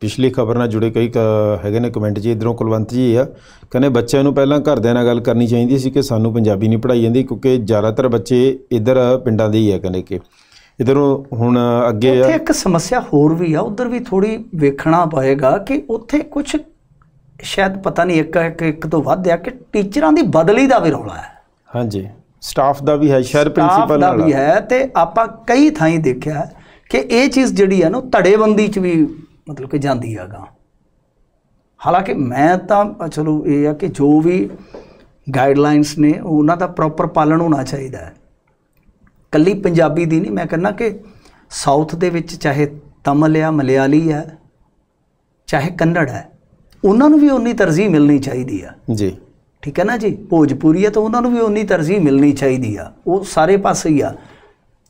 ਪਿਛਲੀ ਖਬਰ ਨਾਲ ਜੁੜੇ ਕਈ ਹੈਗੇ ਨੇ ਕਮੈਂਟ ਜੀ ਇਧਰੋਂ ਕੁਲਵੰਤ ਜੀ ਆ ਕਹਿੰਦੇ ਬੱਚਿਆਂ ਨੂੰ ਪਹਿਲਾਂ ਘਰਦਿਆਂ ਨਾਲ ਗੱਲ ਕਰਨੀ ਚਾਹੀਦੀ ਸੀ ਕਿ ਸਾਨੂੰ ਪੰਜਾਬੀ ਨਹੀਂ ਪੜਾਈ ਜਾਂਦੀ ਕਿਉਂਕਿ ਜ਼ਿਆਦਾਤਰ ਬੱਚੇ ਇਧਰ ਪਿੰਡਾਂ ਦੇ ਹੀ ਆ ਕਹਿੰਦੇ ਕਿ ਇਧਰੋਂ ਹੁਣ ਅੱਗੇ ਆ ਉੱਥੇ ਇੱਕ ਸਮੱਸਿਆ ਹੋਰ ਵੀ ਆ ਉਧਰ ਵੀ ਥੋੜੀ ਵੇਖਣਾ ਪਏਗਾ ਕਿ ਉੱਥੇ ਕੁਝ ਸ਼ਾਇਦ ਪਤਾ ਨਹੀਂ ਇੱਕ ਇੱਕ ਤੋਂ ਵੱਧ ਆ ਕਿ ਟੀਚਰਾਂ ਦੀ ਬਦਲੀ ਦਾ ਵੀ ਰੌਲਾ ਹੈ ਹਾਂਜੀ ਸਟਾਫ ਦਾ ਵੀ ਹੈ ਸ਼ਹਿਰ ਪ੍ਰਿੰਸੀਪਲ ਦਾ ਵੀ ਹੈ ਤੇ ਆਪਾਂ ਕਈ ਥਾਈਂ ਦੇਖਿਆ ਕਿ ਇਹ ਚੀਜ਼ ਜਿਹੜੀ ਹੈ ਨਾ ਧੜੇਬੰਦੀ 'ਚ ਵੀ ਮਤਲਬ ਕਿ ਜਾਂਦੀ ਆਗਾ ਹਾਲਾਂਕਿ ਮੈਂ ਤਾਂ ਚਲੋ ਇਹ ਆ ਕਿ ਜੋ ਵੀ ਗਾਈਡਲਾਈਨਸ ਨੇ ਉਹਨਾਂ ਦਾ ਪ੍ਰੋਪਰ ਪਾਲਣ ਹੋਣਾ ਚਾਹੀਦਾ ਹੈ ਕੱਲੀ ਪੰਜਾਬੀ ਦੀ ਨਹੀਂ ਮੈਂ ਕਹਿੰਦਾ ਕਿ ਸਾਊਥ ਦੇ ਵਿੱਚ ਚਾਹੇ ਤਮਿਲ ਆ ਮਲਿਆਲੀ ਆ ਚਾਹੇ ਕੰਨੜ ਹੈ ਉਹਨਾਂ ਨੂੰ ਵੀ ਉਨੀ ਤਰਜੀਹ ਮਿਲਣੀ ਚਾਹੀਦੀ ਆ ਜੀ ਠੀਕ ਹੈ ਨਾ ਜੀ ਭੋਜਪੂਰੀ ਆ ਤਾਂ ਉਹਨਾਂ ਨੂੰ ਵੀ ਉਨੀ ਤਰਜੀਹ ਮਿਲਣੀ ਚਾਹੀਦੀ ਆ ਉਹ ਸਾਰੇ ਪਾਸੇ ਹੀ ਆ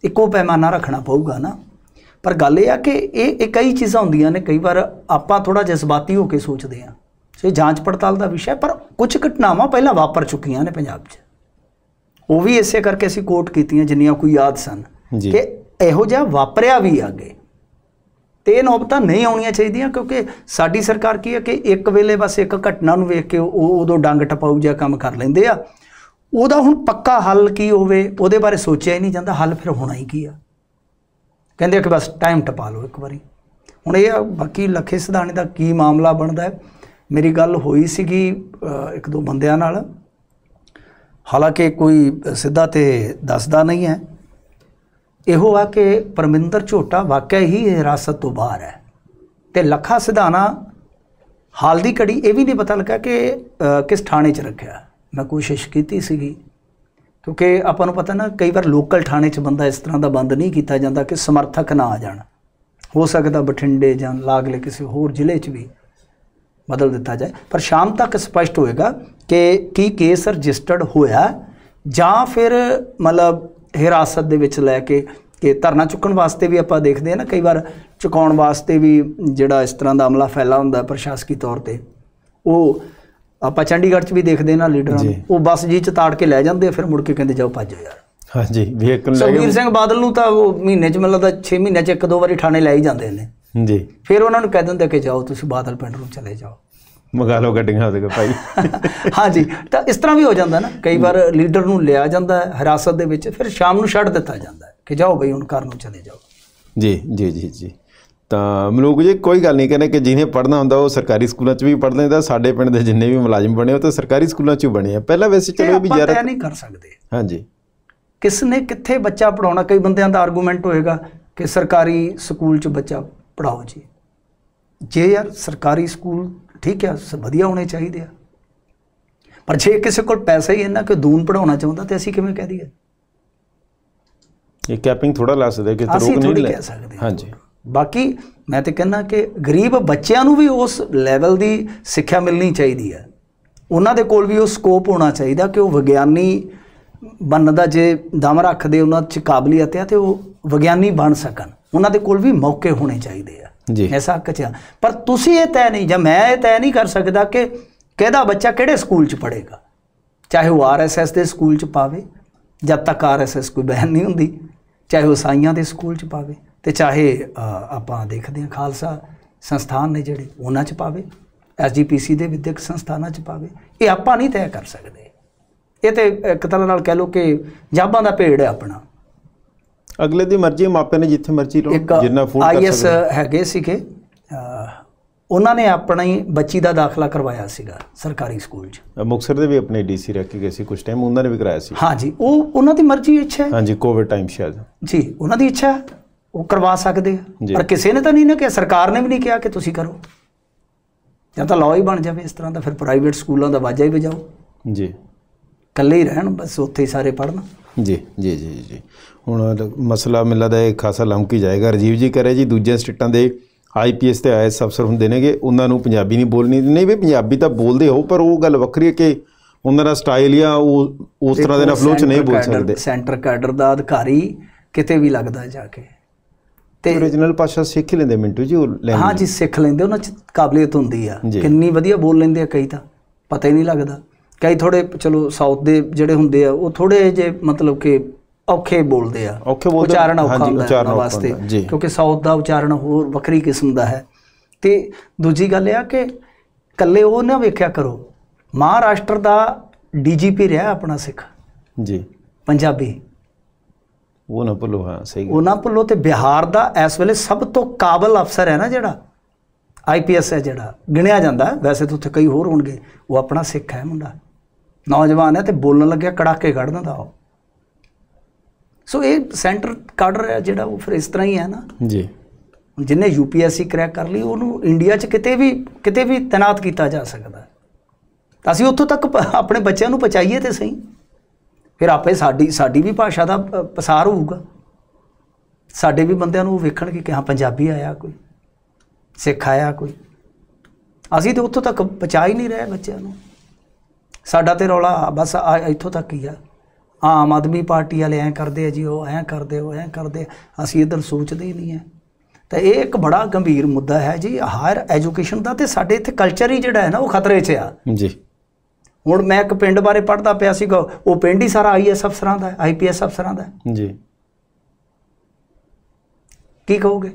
ਇੱਕੋ ਪੈਮਾਨਾ ਰੱਖਣਾ ਪਊਗਾ ਨਾ ਪਰ ਗੱਲ ਇਹ ਆ ਕਿ ਇਹ ਇਹ ਕਈ ਚੀਜ਼ਾਂ ਹੁੰਦੀਆਂ ਨੇ ਕਈ ਵਾਰ ਆਪਾਂ ਥੋੜਾ ਜਜ਼ਬਾਤੀ ਹੋ ਕੇ ਸੋਚਦੇ ਆ ਸੋ ਇਹ ਜਾਂਚ ਪੜਤਾਲ ਦਾ ਵਿਸ਼ਾ ਪਰ ਕੁਝ ਘਟਨਾਵਾਂ ਪਹਿਲਾਂ ਵਾਪਰ ਚੁੱਕੀਆਂ ਨੇ ਪੰਜਾਬ 'ਚ ਉਹ ਵੀ ਇਸੇ ਕਰਕੇ ਅਸੀਂ ਕੋਟ ਕੀਤੀਆਂ ਜਿੰਨੀਆਂ ਕੋਈ ਯਾਦ ਸਨ ਕਿ ਇਹੋ ਜਿਹਾ ਵਾਪਰਿਆ ਵੀ ਆਗੇ ਤੇ ਨੌਬਤਾ ਨੌਬਤਾਂ ਨਹੀਂ ਆਉਣੀਆਂ ਚਾਹੀਦੀਆਂ ਕਿਉਂਕਿ ਸਾਡੀ ਸਰਕਾਰ ਕੀ ਹੈ ਕਿ ਇੱਕ ਵੇਲੇ ਬਸ ਇੱਕ ਘਟਨਾ ਨੂੰ ਵੇਖ ਕੇ ਉਹ ਉਦੋਂ ਡੰਗ ਟਪਾਉ ਜਾਂ ਕੰਮ ਕਰ ਲੈਂਦੇ ਆ ਉਹਦਾ ਹੁਣ ਪੱਕਾ ਹੱਲ ਕੀ ਹੋਵੇ ਉਹਦੇ ਬਾਰੇ ਸੋਚਿਆ ਹੀ ਨਹੀਂ ਜਾਂਦਾ ਹੱਲ ਫਿਰ ਹੋਣਾ ਹੀ ਕੀ ਆ ਕਹਿੰਦੇ ਕਿ ਬਸ ਟਾਈਮ ਟਪਾ ਲਓ ਇੱਕ ਵਾਰੀ ਹੁਣ ਇਹ ਬਾਕੀ ਲਖੇ ਸਿਧਾਣੇ ਦਾ ਕੀ ਮਾਮਲਾ ਬਣਦਾ ਹੈ ਮੇਰੀ ਗੱਲ ਹੋਈ ਸੀਗੀ ਇੱਕ ਦੋ ਬੰਦਿਆਂ ਨਾਲ ਹਾਲਾਂਕਿ ਕੋਈ ਸਿੱਧਾ ਤੇ ਦੱਸਦਾ ਨਹੀਂ ਹੈ ਇਹੋ ਆ ਕਿ ਪਰਮਿੰਦਰ ਝੋਟਾ ਵਾਕਿਆ ਹੀ ਹਿਰਾਸਤ ਤੋਂ ਬਾਹਰ ਹੈ ਤੇ ਲਖਾ ਸਿਧਾਣਾ ਹਾਲ ਦੀ ਕੜੀ ਇਹ ਵੀ ਨਹੀਂ ਪਤਾ ਲੱਗਾ ਕਿ ਕਿਸ ਥਾਣੇ 'ਚ ਰੱਖਿਆ ਮੈਂ ਕੋਸ਼ਿਸ਼ ਕੀਤੀ ਸੀਗੀ ਕਿਉਂਕਿ ਆਪਾਂ ਨੂੰ ਪਤਾ ਨਾ ਕਈ ਵਾਰ ਲੋਕਲ ਥਾਣੇ 'ਚ ਬੰਦਾ ਇਸ ਤਰ੍ਹਾਂ ਦਾ ਬੰਦ ਨਹੀਂ ਕੀਤਾ ਜਾਂਦਾ ਕਿ ਸਮਰਥਕ ਨਾ ਆ ਜਾਣ ਹੋ ਸਕਦਾ ਬਠਿੰਡੇ ਜਾਂ ਲਾਗਲੇ ਕਿਸੇ ਹੋਰ ਜ਼ਿਲ੍ਹੇ 'ਚ ਵੀ ਬਦਲ ਦਿੱਤਾ ਜਾਏ ਪਰ ਸ਼ਾਮ ਤੱਕ ਸਪਸ਼ਟ ਹੋਏਗਾ ਕਿ ਕੀ ਕੇਸ ਰਜਿਸਟਰਡ ਹੋਇਆ ਜਾਂ ਫਿਰ ਮਤਲਬ ਹਿਰਾਸਤ ਦੇ ਵਿੱਚ ਲੈ ਕੇ ਕਿ ਧਰਨਾ ਚੁੱਕਣ ਵਾਸਤੇ ਵੀ ਆਪਾਂ ਦੇਖਦੇ ਆ ਨਾ ਕਈ ਵਾਰ ਚੁਕਾਉਣ ਵਾਸਤੇ ਵੀ ਜਿਹੜਾ ਇਸ ਤਰ੍ਹਾਂ ਦਾ ਅਮਲਾ ਫੈਲਾ ਹੁੰਦਾ ਪ੍ਰਸ਼ਾਸਕੀ ਤੌਰ ਤੇ ਉਹ ਆਪਾਂ ਚੰਡੀਗੜ੍ਹ 'ਚ ਵੀ ਦੇਖਦੇ ਨਾ ਲੀਡਰਾਂ ਨੂੰ ਉਹ ਬਸ ਜੀ ਚ ਤਾੜ ਕੇ ਲੈ ਜਾਂਦੇ ਫਿਰ ਮੁੜ ਕੇ ਕਹਿੰਦੇ ਜਾਓ ਭੱਜੋ ਯਾਰ ਹਾਂਜੀ ਵਹੀਕਲ ਲੈ ਸੁਖਬੀਰ ਸਿੰਘ ਬਾਦਲ ਨੂੰ ਤਾਂ ਉਹ ਮਹੀਨੇ 'ਚ ਮਤਲਬ ਲੱਗਦਾ 6 ਮਹੀਨੇ 'ਚ ਇੱਕ ਦੋ ਵਾਰੀ ਥਾਣੇ ਲੈ ਹੀ ਜਾਂਦੇ ਨੇ ਜੀ ਫਿਰ ਉਹਨਾਂ ਨੂੰ ਕਹਿ ਦਿੰਦੇ ਕਿ ਜਾਓ ਤੁਸੀਂ ਬਾਦਲ ਪਿੰਡ ਨੂੰ ਚਲੇ ਜਾਓ ਮਗਾ ਲੋ ਗੱਡੀਆਂ ਉਹਦੇ ਕੋਲ ਭਾਈ ਹਾਂਜੀ ਤਾਂ ਇਸ ਤਰ੍ਹਾਂ ਵੀ ਹੋ ਜਾਂਦਾ ਨਾ ਕਈ ਵਾਰ ਲੀਡਰ ਨੂੰ ਲਿਆ ਜਾਂਦਾ ਹਿਰਾਸਤ ਦੇ ਵਿੱਚ ਫਿਰ ਸ਼ਾਮ ਨੂੰ ਛੱਡ ਦਿੱਤਾ ਜਾਂਦਾ ਕਿ ਜਾਓ ਬਈ ਹੁਣ ਘਰ ਨੂੰ ਚਲੇ ਜਾਓ ਜੀ ਜੀ ਜੀ ਜੀ ਤਾਂ ਮਲੂਕ ਜੀ ਕੋਈ ਗੱਲ ਨਹੀਂ ਕਹਿੰਦੇ ਕਿ ਜਿਹਨੇ ਪੜਨਾ ਹੁੰਦਾ ਉਹ ਸਰਕਾਰੀ ਸਕੂਲਾਂ 'ਚ ਵੀ ਪੜ ਲੈਂਦਾ ਸਾਡੇ ਪਿੰਡ ਦੇ ਜਿੰਨੇ ਵੀ ਮੁਲਾਜ਼ਮ ਬਣੇ ਉਹ ਤਾਂ ਸਰਕਾਰੀ ਸਕੂਲਾਂ 'ਚ ਹੀ ਬਣੇ ਆ ਪਹਿਲਾਂ ਵੈਸੇ ਚਲੋ ਇਹ ਵੀ ਜ਼ਿਆਦਾ ਆਪਾਂ ਨਹੀਂ ਕਰ ਸਕਦੇ ਹਾਂਜੀ ਕਿਸ ਨੇ ਕਿੱਥੇ ਬੱਚਾ ਪੜਾਉਣਾ ਕਈ ਬੰਦਿਆਂ ਦਾ ਆਰਗੂਮੈਂਟ ਹੋਏਗਾ ਕਿ ਸਰਕਾਰੀ ਸਕੂਲ 'ਚ ਬੱਚਾ ਪੜਾਓ ਜੀ ਜੇ ਯਾਰ ਸਰਕਾਰੀ ਸਕੂਲ ਠੀਕ ਆ ਵਧੀਆ ਹੋਣੇ ਚਾਹੀਦੇ ਆ ਪਰ ਜੇ ਕਿਸੇ ਕੋਲ ਪੈਸਾ ਹੀ ਇੰਨਾ ਕਿ ਦੂਨ ਪੜਾਉਣਾ ਚਾਹੁੰਦਾ ਤੇ ਅਸੀਂ ਕਿਵੇਂ ਕਹਿ ਦਈਏ ਇਹ ਕੈਪਿੰਗ ਥੋੜਾ ਲਾ ਸਕਦੇ ਕਿ ਰੋਕ ਨਹੀਂ ਲੈ ਸਕਦੇ ਹਾਂਜੀ ਬਾਕੀ ਮੈਂ ਤੇ ਕਹਿੰਦਾ ਕਿ ਗਰੀਬ ਬੱਚਿਆਂ ਨੂੰ ਵੀ ਉਸ ਲੈਵਲ ਦੀ ਸਿੱਖਿਆ ਮਿਲਣੀ ਚਾਹੀਦੀ ਹੈ ਉਹਨਾਂ ਦੇ ਕੋਲ ਵੀ ਉਹ ਸਕੋਪ ਹੋਣਾ ਚਾਹੀਦਾ ਕਿ ਉਹ ਵਿਗਿਆਨੀ ਬਣਨ ਦਾ ਜੇ ਦਮ ਰੱਖਦੇ ਉਹਨਾਂ 'ਚ ਕਾਬਲੀਅਤ ਹੈ ਤੇ ਉਹ ਵਿਗਿਆਨੀ ਬਣ ਸਕਣ ਉਹਨਾਂ ਦੇ ਕੋਲ ਵੀ ਮੌਕੇ ਹੋਣੇ ਚਾਹੀਦੇ ਆ ਜੀ ਐਸਾ ਕਚਿਆ ਪਰ ਤੁਸੀਂ ਇਹ ਤੈਅ ਨਹੀਂ ਜਾਂ ਮੈਂ ਇਹ ਤੈਅ ਨਹੀਂ ਕਰ ਸਕਦਾ ਕਿ ਕਿਹਦਾ ਬੱਚਾ ਕਿਹੜੇ ਸਕੂਲ 'ਚ ਪੜੇਗਾ ਚਾਹੇ ਉਹ ਆਰਐਸਐਸ ਦੇ ਸਕੂਲ 'ਚ ਪਾਵੇ ਜਦ ਤੱਕ ਆਰਐਸਐਸ ਕੋਈ ਬਹਿਨ ਨਹੀਂ ਹੁੰਦੀ ਚਾਹੇ ਉਹ ਸਾਈਆਂ ਦੇ ਸਕੂਲ 'ਚ ਪਾਵੇ ਤੇ ਚਾਹੇ ਆਪਾਂ ਦੇਖਦੇ ਹਾਂ ਖਾਲਸਾ ਸੰਸਥਾਨ ਨੇ ਜਿਹੜੇ ਉਹਨਾਂ 'ਚ ਪਾਵੇ ਐਸਜੀਪੀਸੀ ਦੇ ਵਿਦਿਅਕ ਸੰਸਥਾਨਾਂ 'ਚ ਪਾਵੇ ਇਹ ਆਪਾਂ ਨਹੀਂ ਤੈਅ ਕਰ ਸਕਦੇ ਇਹ ਤੇ ਇੱਕ ਤਰ੍ਹਾਂ ਨਾਲ ਕਹਿ ਲੋ ਕਿ ਜਾਬਾਂ ਦਾ ਭੇੜ ਹੈ ਆਪਣਾ ਅਗਲੇ ਦੀ ਮਰਜ਼ੀ ਮਾਪੇ ਨੇ ਜਿੱਥੇ ਮਰਜ਼ੀ ਲੋ ਜਿੰਨਾ ਫੋਨ ਕਰ ਸਕਦੇ ਆਈਐਸ ਹੈਗੇ ਸੀਗੇ ਉਹਨਾਂ ਨੇ ਆਪਣਾ ਹੀ ਬੱਚੀ ਦਾ ਦਾਖਲਾ ਕਰਵਾਇਆ ਸੀਗਾ ਸਰਕਾਰੀ ਸਕੂਲ 'ਚ ਮੁਕਸਰ ਦੇ ਵੀ ਆਪਣੇ ਡੀਸੀ ਰੱਖ ਕੇ ਗਏ ਸੀ ਕੁਝ ਟਾਈਮ ਉਹਨਾਂ ਨੇ ਵੀ ਕਰਾਇਆ ਸੀ ਹਾਂਜੀ ਉਹ ਉਹਨਾਂ ਦੀ ਮਰਜ਼ੀ ਇੱਛਾ ਹੈ ਹਾਂਜੀ ਕੋਵਿਡ ਟਾਈਮ ਸ਼ਾਇਦ ਜੀ ਉਹਨਾਂ ਦੀ ਇੱਛਾ ਹੈ ਉਹ ਕਰਵਾ ਸਕਦੇ ਆ ਪਰ ਕਿਸੇ ਨੇ ਤਾਂ ਨਹੀਂ ਨਾ ਕਿ ਸਰਕਾਰ ਨੇ ਵੀ ਨਹੀਂ ਕਿਹਾ ਕਿ ਤੁਸੀਂ ਕਰੋ ਜਾਂ ਤਾਂ ਲਾਅ ਹੀ ਬਣ ਜਾਵੇ ਇਸ ਤਰ੍ਹਾਂ ਦਾ ਫਿਰ ਪ੍ਰਾਈਵੇਟ ਸਕੂਲਾਂ ਦਾ ਵਾਜਾ ਹੀ ਵਜਾਓ ਜੀ ਕੱਲੇ ਹੀ ਰਹਿਣ ਬਸ ਉੱਥੇ ਹੀ ਸਾਰੇ ਪੜਨ ਜੀ ਜੀ ਜੀ ਜੀ ਹੁਣ ਮਸਲਾ ਮਿਲਦਾ ਦਾ ਇਹ ਖਾਸਾ ਲੰਕੀ ਜਾਏਗਾ ਰਜੀਵ ਜੀ ਕਰੇ ਜੀ ਦੂਜੇ ਸਟੇਟਾਂ ਦੇ ਆਈਪੀਐਸ ਤੇ ਆਏ ਅਫਸਰ ਹੁੰਦੇ ਨੇਗੇ ਉਹਨਾਂ ਨੂੰ ਪੰਜਾਬੀ ਨਹੀਂ ਬੋਲਣੀ ਨਹੀਂ ਵੀ ਪੰਜਾਬੀ ਤਾਂ ਬੋਲਦੇ ਹੋ ਪਰ ਉਹ ਗੱਲ ਵੱਖਰੀ ਹੈ ਕਿ ਉਹਨਾਂ ਦਾ ਸਟਾਈਲ ਜਾਂ ਉਹ ਉਸ ਤਰ੍ਹਾਂ ਦੇ ਨਾਲ ਫਲੋ ਚ ਨਹੀਂ ਬੋਲ ਸਕਦੇ ਸੈਂਟਰ ਕੈਡਰ ਦਾ ਅਧਿਕਾਰੀ ਕਿਤੇ ਵੀ ਲੱਗਦਾ ਜਾ ਕੇ ਤੇ origignal ਭਾਸ਼ਾ ਸਿੱਖ ਲੈਂਦੇ ਮਿੰਟੂ ਜੀ ਉਹ ਲੈਂਦੇ ਹਾਂ ਜੀ ਸਿੱਖ ਲੈਂਦੇ ਉਹਨਾਂ 'ਚ ਕਾਬਲੀਅਤ ਹੁੰਦੀ ਆ ਕਿੰਨੀ ਵਧੀਆ ਬੋਲ ਲੈਂਦੇ ਆ ਕਈ ਤਾਂ ਪਤਾ ਹੀ ਨਹੀਂ ਲੱਗਦਾ ਕਈ ਥੋੜੇ ਚਲੋ ਸਾਊਥ ਦੇ ਜਿਹੜੇ ਹੁੰਦੇ ਆ ਉਹ ਥੋੜੇ ਜੇ ਮਤਲਬ ਕਿ ਔਖੇ ਬੋਲਦੇ ਆ ਔਖੇ ਬੋਲਦੇ ਉਚਾਰਨ ਔਖਾ ਹੁੰਦਾ ਉਹਨਾਂ ਵਾਸਤੇ ਕਿਉਂਕਿ ਸਾਊਥ ਦਾ ਉਚਾਰਨ ਹੋਰ ਵੱਖਰੀ ਕਿਸਮ ਦਾ ਹੈ ਤੇ ਦੂਜੀ ਗੱਲ ਇਹ ਆ ਕਿ ਕੱਲੇ ਉਹ ਨਾ ਵੇਖਿਆ ਕਰੋ ਮਹਾਰਾਸ਼ਟਰ ਦਾ ਡੀਜੀਪੀ ਰਿਹਾ ਆਪਣਾ ਸਿੱਖ ਜੀ ਪੰਜਾਬੀ ਉਹ ਨਾ ਭੁੱਲੋ ਹਾਂ ਸਹੀ ਉਹ ਨਾ ਭੁੱਲੋ ਤੇ ਬਿਹਾਰ ਦਾ ਇਸ ਵੇਲੇ ਸਭ ਤੋਂ ਕਾਬਲ ਅਫਸਰ ਹੈ ਨਾ ਜਿਹੜਾ ਆਈਪੀਐਸ ਹੈ ਜਿਹੜਾ ਗਿਣਿਆ ਜਾਂਦਾ ਵੈਸੇ ਤਾਂ ਉੱਥੇ ਕਈ ਹੋਰ ਹੋਣਗੇ ਉਹ ਆਪਣਾ ਸਿੱਖ ਹੈ ਮੁੰਡਾ ਨੌਜਵਾਨ ਹੈ ਤੇ ਬੋਲਣ ਲੱਗਿਆ ਕੜਾਕੇ ਕੱਢ ਦਿੰਦਾ ਉਹ ਸੋ ਇਹ ਸੈਂਟਰ ਕਾਡਰ ਹੈ ਜਿਹੜਾ ਉਹ ਫਿਰ ਇਸ ਤਰ੍ਹਾਂ ਹੀ ਹੈ ਨਾ ਜੀ ਜਿਨੇ ਯੂਪੀਐਸਸੀ ਕਰੈਕ ਕਰ ਲਈ ਉਹਨੂੰ ਇੰਡੀਆ 'ਚ ਕਿਤੇ ਵੀ ਕਿਤੇ ਵੀ ਤਾਇਨਾਤ ਕੀਤਾ ਜਾ ਸਕਦਾ ਅਸੀਂ ਉੱਥੋਂ ਤੱਕ ਆਪਣੇ ਬੱਚਿਆਂ ਨੂੰ ਪਹੁੰਚਾਈਏ ਤੇ ਸਹੀ ਫਿਰ ਆਪੇ ਸਾਡੀ ਸਾਡੀ ਵੀ ਭਾਸ਼ਾ ਦਾ ਪਸਾਰ ਹੋਊਗਾ ਸਾਡੇ ਵੀ ਬੰਦਿਆਂ ਨੂੰ ਵੇਖਣਗੇ ਕਿ ਹਾਂ ਪੰਜਾਬੀ ਆਇਆ ਕੋਈ ਸਿੱਖ ਆਇਆ ਕੋਈ ਅਸੀਂ ਤੇ ਉੱਥੋਂ ਤੱਕ ਪਹੁੰਚਾ ਹੀ ਨਹੀਂ ਰਹੇ ਬੱਚਿਆਂ ਨੂੰ ਸਾਡਾ ਤੇ ਰੌਲਾ ਬਸ ਇੱਥੋਂ ਤੱਕ ਹੀ ਆ ਆਮ ਆਦਮੀ ਪਾਰਟੀ ਵਾਲੇ ਐ ਕਰਦੇ ਆ ਜੀ ਉਹ ਐ ਕਰਦੇ ਉਹ ਐ ਕਰਦੇ ਅਸੀਂ ਇਧਰ ਸੋਚਦੇ ਹੀ ਨਹੀਂ ਆ ਤਾਂ ਇਹ ਇੱਕ ਬੜਾ ਗੰਭੀਰ ਮੁੱਦਾ ਹੈ ਜੀ ਹਾਇਰ ਐਜੂਕੇਸ਼ਨ ਦਾ ਤੇ ਸਾਡੇ ਇੱਥੇ ਕਲਚਰ ਹੀ ਜਿਹੜਾ ਹੈ ਨਾ ਉਹ ਖਤਰੇ 'ਚ ਆ ਜੀ ਹੁਣ ਮੈਂ ਇੱਕ ਪਿੰਡ ਬਾਰੇ ਪੜਦਾ ਪਿਆ ਸੀਗਾ ਉਹ ਪਿੰਡ ਹੀ ਸਾਰਾ ਆਈਐਸ ਅਫਸਰਾਂ ਦਾ ਆਈਪੀਐਸ ਅਫਸਰਾਂ ਦਾ ਜੀ ਕੀ ਕਹੋਗੇ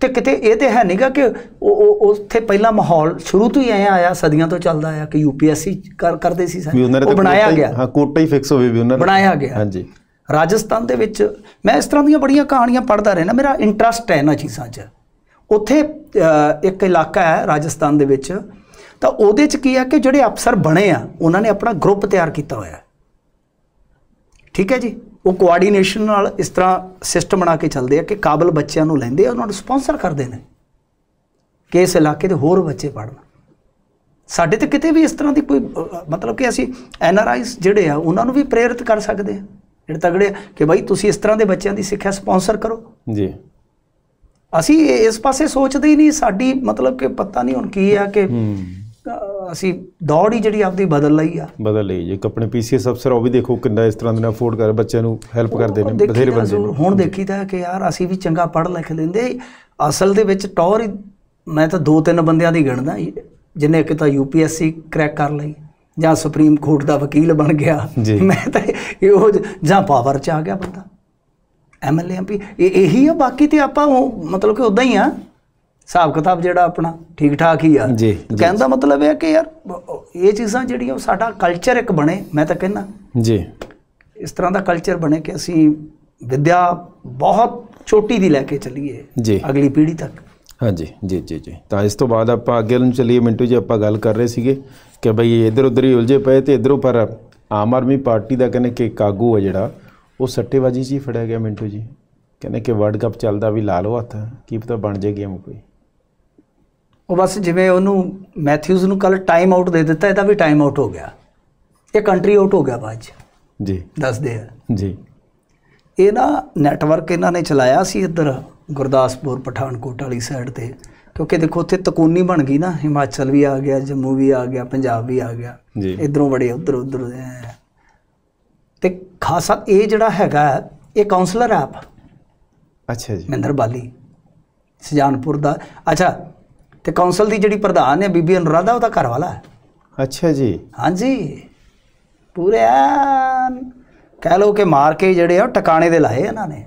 ਤੇ ਕਿਤੇ ਇਹ ਤੇ ਹੈ ਨਹੀਂਗਾ ਕਿ ਉਹ ਉੱਥੇ ਪਹਿਲਾ ਮਾਹੌਲ ਸ਼ੁਰੂ ਤੋਂ ਹੀ ਆਇਆ ਆਇਆ ਸਦੀਆਂ ਤੋਂ ਚੱਲਦਾ ਆਇਆ ਕਿ ਯੂਪੀਐਸਸੀ ਕਰ ਕਰਦੇ ਸੀ ਸਾਰੇ ਉਹ ਬਣਾਇਆ ਗਿਆ ਹਾਂ ਕੋਟਾ ਹੀ ਫਿਕਸ ਹੋਵੇ ਵੀ ਉਹਨਾਂ ਨੇ ਬਣਾਇਆ ਗਿਆ ਹਾਂਜੀ ਰਾਜਸਥਾਨ ਦੇ ਵਿੱਚ ਮੈਂ ਇਸ ਤਰ੍ਹਾਂ ਦੀਆਂ ਬੜੀਆਂ ਕਹਾਣੀਆਂ ਪੜ੍ਹਦਾ ਰਹਿਣਾ ਮੇਰਾ ਇੰਟਰਸਟ ਹੈ ਇਹਨਾਂ ਚੀਜ਼ਾਂ 'ਚ ਉੱਥੇ ਇੱਕ ਇਲਾਕਾ ਹੈ ਰਾਜਸਥਾਨ ਦੇ ਵਿੱਚ ਤਾਂ ਉਹਦੇ 'ਚ ਕੀ ਆ ਕਿ ਜਿਹੜੇ ਅਫਸਰ ਬਣੇ ਆ ਉਹਨਾਂ ਨੇ ਆਪਣਾ ਗਰੁੱਪ ਤਿਆਰ ਕੀਤਾ ਹੋਇਆ ਠੀਕ ਹੈ ਜੀ ਉਹ ਕੋਆਰਡੀਨੇਸ਼ਨ ਨਾਲ ਇਸ ਤਰ੍ਹਾਂ ਸਿਸਟਮ ਬਣਾ ਕੇ ਚੱਲਦੇ ਆ ਕਿ ਕਾਬਲ ਬੱਚਿਆਂ ਨੂੰ ਲੈਂਦੇ ਆ ਉਹਨਾਂ ਨੂੰ ਸਪਾਂਸਰ ਕਰਦੇ ਨੇ ਕਿ ਇਸ ਇਲਾਕੇ ਦੇ ਹੋਰ ਬੱਚੇ ਪੜਨ ਸਾਡੇ ਤੇ ਕਿਤੇ ਵੀ ਇਸ ਤਰ੍ਹਾਂ ਦੀ ਕੋਈ ਮਤਲਬ ਕਿ ਅਸੀਂ ਐਨ ਆਰ ਆਈਸ ਜਿਹੜੇ ਆ ਉਹਨਾਂ ਨੂੰ ਵੀ ਪ੍ਰੇਰਿਤ ਕਰ ਸਕਦੇ ਆ ਜਿਹੜੇ ਤਗੜੇ ਕਿ ਭਾਈ ਤੁਸੀਂ ਇਸ ਤਰ੍ਹਾਂ ਦੇ ਬੱਚਿਆਂ ਦੀ ਸਿੱਖਿਆ ਸਪਾਂਸਰ ਕਰੋ ਜੀ ਅਸੀਂ ਇਸ ਪਾਸੇ ਸੋਚਦੇ ਹੀ ਨਹੀਂ ਸਾਡੀ ਮਤਲਬ ਕਿ ਪਤਾ ਨਹੀਂ ਹੁਣ ਕੀ ਆ ਕਿ ਅਸੀਂ ਦੌੜ ਹੀ ਜਿਹੜੀ ਆਪਦੀ ਬਦਲ ਲਈ ਆ ਬਦਲ ਲਈ ਜੇ ਆਪਣੇ ਪੀਸੀਐਸ ਅਫਸਰ ਉਹ ਵੀ ਦੇਖੋ ਕਿੰਨਾ ਇਸ ਤਰ੍ਹਾਂ ਦੇ ਨਾਲ ਅਫੋਰਡ ਕਰ ਬੱਚਿਆਂ ਨੂੰ ਹੈਲਪ ਕਰਦੇ ਨੇ ਬਥੇਰੇ ਬੰਦੇ ਨੂੰ ਹੁਣ ਦੇਖੀਦਾ ਕਿ ਯਾਰ ਅਸੀਂ ਵੀ ਚੰਗਾ ਪੜ੍ਹ ਲਿਖ ਲੈਂਦੇ ਅਸਲ ਦੇ ਵਿੱਚ ਟੌਰ ਹੀ ਮੈਂ ਤਾਂ ਦੋ ਤਿੰਨ ਬੰਦਿਆਂ ਦੀ ਗਿਣਦਾ ਜਿਨੇ ਇੱਕ ਤਾਂ ਯੂਪੀਐਸਸੀ ਕ੍ਰੈਕ ਕਰ ਲਈ ਜਾਂ ਸੁਪਰੀਮ ਕੋਰਟ ਦਾ ਵਕੀਲ ਬਣ ਗਿਆ ਮੈਂ ਤਾਂ ਉਹ ਜਾਂ ਪਾਵਰ ਚ ਆ ਗਿਆ ਬੰਦਾ ਐਮਐਲਏ ਐਮਪੀ ਇਹ ਇਹੀ ਆ ਬਾਕੀ ਤੇ ਆਪਾਂ ਮਤਲਬ ਕਿ ਉਦਾਂ ਹੀ ਆ ਹਿਸਾਬ ਕਿਤਾਬ ਜਿਹੜਾ ਆਪਣਾ ਠੀਕ ਠਾਕ ਹੀ ਆ ਜੀ ਕਹਿੰਦਾ ਮਤਲਬ ਇਹ ਹੈ ਕਿ ਯਾਰ ਇਹ ਚੀਜ਼ਾਂ ਜਿਹੜੀਆਂ ਸਾਡਾ ਕਲਚਰ ਇੱਕ ਬਣੇ ਮੈਂ ਤਾਂ ਕਹਿੰਦਾ ਜੀ ਇਸ ਤਰ੍ਹਾਂ ਦਾ ਕਲਚਰ ਬਣੇ ਕਿ ਅਸੀਂ ਵਿਦਿਆ ਬਹੁਤ ਛੋਟੀ ਦੀ ਲੈ ਕੇ ਚੱਲੀਏ ਜੀ ਅਗਲੀ ਪੀੜ੍ਹੀ ਤੱਕ ਹਾਂਜੀ ਜੀ ਜੀ ਜੀ ਤਾਂ ਇਸ ਤੋਂ ਬਾਅਦ ਆਪਾਂ ਅੱਗੇ ਨੂੰ ਚੱਲੀਏ ਮਿੰਟੂ ਜੀ ਆਪਾਂ ਗੱਲ ਕਰ ਰਹੇ ਸੀਗੇ ਕਿ ਭਈ ਇਧਰ ਉਧਰ ਹੀ ਉਲਝੇ ਪਏ ਤੇ ਇਧਰੋਂ ਪਰ ਆਮ ਆਰਮੀ ਪਾਰਟੀ ਦਾ ਕਹਿੰਦੇ ਕਿ ਕਾਗੂ ਆ ਜਿਹੜਾ ਉਹ ਸੱਟੇਬਾਜ਼ੀ 'ਚ ਹੀ ਫੜਿਆ ਗਿਆ ਮਿੰਟੂ ਜੀ ਕਹਿੰਦੇ ਕਿ ਵਰਲਡ ਕੱਪ ਚੱਲਦਾ ਵੀ ਲਾ ਲਓ ਹੱਥ ਕੀ ਪਤਾ ਬਣ ਜੇ ਗੇਮ ਕੋਈ ਉਹ ਬਸ ਜਿਵੇਂ ਉਹਨੂੰ ਮੈਥਿਊਜ਼ ਨੂੰ ਕੱਲ ਟਾਈਮ ਆਊਟ ਦੇ ਦਿੱਤਾ ਇਹਦਾ ਵੀ ਟਾਈਮ ਆਊਟ ਹੋ ਗਿਆ ਇਹ ਕੰਟਰੀ ਆਊਟ ਹੋ ਗਿਆ ਬਾਅਦ ਜੀ ਦੱਸਦੇ ਆ ਜੀ ਇਹ ਨਾ ਨੈਟਵਰਕ ਇਹਨਾਂ ਨੇ ਚਲਾਇਆ ਸੀ ਇੱਧਰ ਗੁਰਦਾਸਪੁਰ ਪਠਾਨਕੋਟ ਵਾਲੀ ਸਾਈਡ ਤੇ ਕਿਉਂਕਿ ਦੇਖੋ ਉੱਥੇ ਤਕੂਨੀ ਬਣ ਗਈ ਨਾ ਹਿਮਾਚਲ ਵੀ ਆ ਗਿਆ ਜੰਮੂ ਵੀ ਆ ਗਿਆ ਪੰਜਾਬ ਵੀ ਆ ਗਿਆ ਇਧਰੋਂ ਬੜੇ ਉਧਰ ਉਧਰ ਤੇ ਖਾਸਾ ਇਹ ਜਿਹੜਾ ਹੈਗਾ ਇਹ ਕਾਉਂਸਲਰ ਆਪ ਅੱਛਾ ਜੀ ਮਹਿੰਦਰ ਬਾਲੀ ਸਜਾਨਪੁਰ ਦਾ ਅੱਛਾ ਤੇ ਕਾਉਂਸਲ ਦੀ ਜਿਹੜੀ ਪ੍ਰਧਾਨ ਹੈ ਬੀਬੀ ਅਨੁਰਾਧਾ ਉਹਦਾ ਘਰ ਵਾਲਾ ਹੈ ਅੱਛਾ ਜੀ ਹਾਂਜੀ ਪੂਰੇ ਕਹਿ ਲੋ ਕਿ ਮਾਰ ਕੇ ਜਿਹੜੇ ਆ ਟਿਕਾਣੇ ਦੇ ਲਾਏ ਇਹਨਾਂ ਨੇ